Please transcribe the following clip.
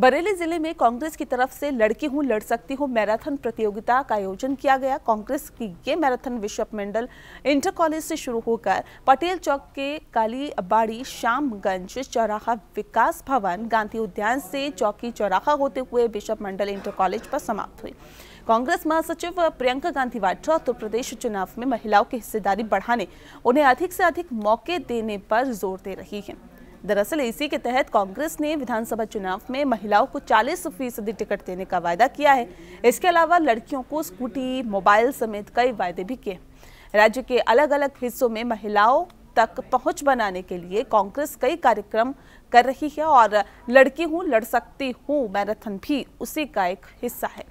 बरेली जिले में कांग्रेस की तरफ से लड़की हूँ लड़ सकती हूँ मैराथन प्रतियोगिता का आयोजन किया गया कांग्रेस की ये मैराथन विश्व मंडल इंटर कॉलेज से शुरू होकर पटेल चौक के काली बाड़ी श्यामगंज चौराहा विकास भवन गांधी उद्यान से चौकी चौराहा होते हुए विश्व मंडल इंटर कॉलेज पर समाप्त हुई कांग्रेस महासचिव प्रियंका गांधी वाड्रा उत्तर प्रदेश चुनाव में महिलाओं की हिस्सेदारी बढ़ाने उन्हें अधिक से अधिक मौके देने पर जोर दे रही है दरअसल इसी के तहत कांग्रेस ने विधानसभा चुनाव में महिलाओं को 40 फीसदी टिकट देने का वायदा किया है इसके अलावा लड़कियों को स्कूटी मोबाइल समेत कई वायदे भी किए राज्य के अलग अलग हिस्सों में महिलाओं तक पहुंच बनाने के लिए कांग्रेस कई कार्यक्रम कर रही है और लड़की हूँ लड़ सकती हूँ मैराथन भी उसी का एक हिस्सा है